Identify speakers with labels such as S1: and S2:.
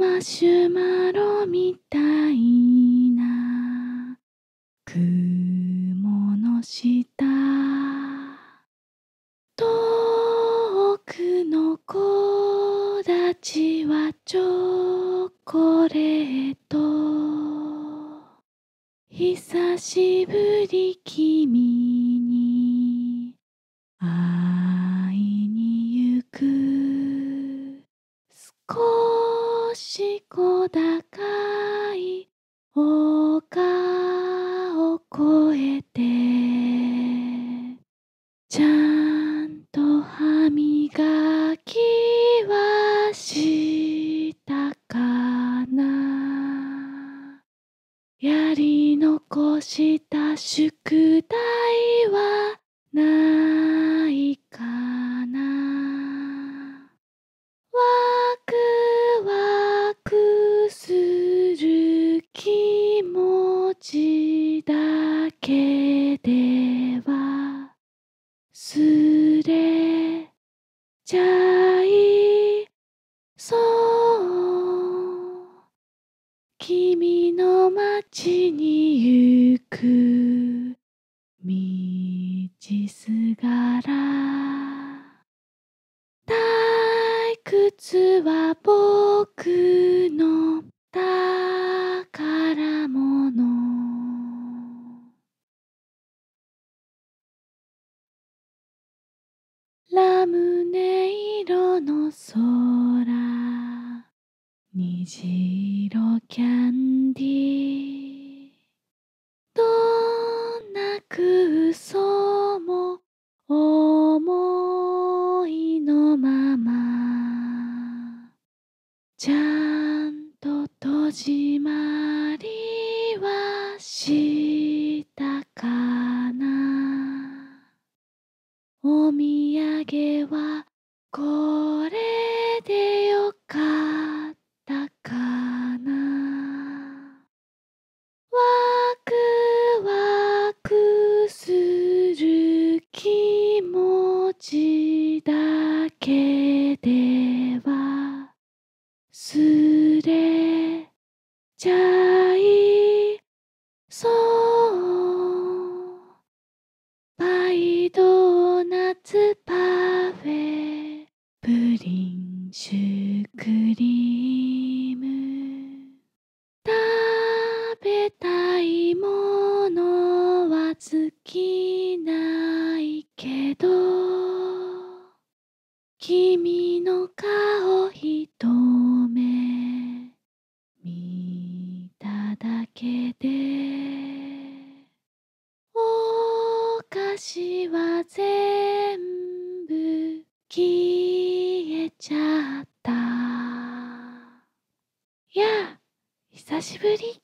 S1: マシュマロみたいな雲の下遠くの子たちはチョコレート久しぶり君しこだかい丘を越えてちゃんと歯磨きはしたかなやり残した宿題けではすれちゃいそう君の街に行く道すがら退屈は僕のラムネ色の空虹色キャンディーどんな空想も思いのままちゃんと閉じます影はこれでよかったかな」「ワクワクする気持ちだけではすれちゃう」シュークリーム食べたいものは尽きないけど君の顔一目見ただけでお菓子は全部消えちゃうやあ久しぶり